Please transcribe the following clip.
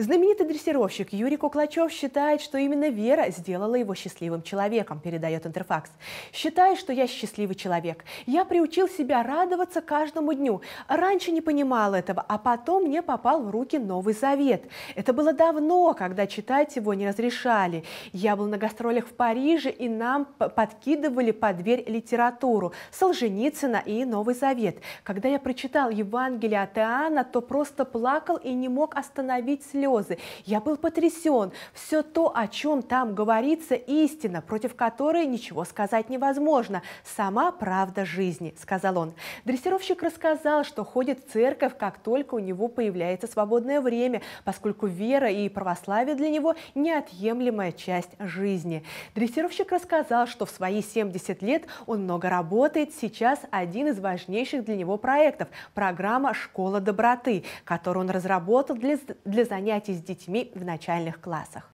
Знаменитый дрессировщик Юрий Куклачев считает, что именно вера сделала его счастливым человеком, передает Интерфакс. «Считаю, что я счастливый человек. Я приучил себя радоваться каждому дню. Раньше не понимал этого, а потом мне попал в руки Новый Завет. Это было давно, когда читать его не разрешали. Я был на гастролях в Париже, и нам подкидывали под дверь литературу Солженицына и Новый Завет. Когда я прочитал Евангелие от Иоанна, то просто плакал и не мог остановить слезы слезы. Я был потрясен. Все то, о чем там говорится, истина, против которой ничего сказать невозможно. Сама правда жизни, сказал он. Дрессировщик рассказал, что ходит в церковь, как только у него появляется свободное время, поскольку вера и православие для него неотъемлемая часть жизни. Дрессировщик рассказал, что в свои 70 лет он много работает. Сейчас один из важнейших для него проектов – программа «Школа доброты», которую он разработал для, для занятий общайтесь с детьми в начальных классах.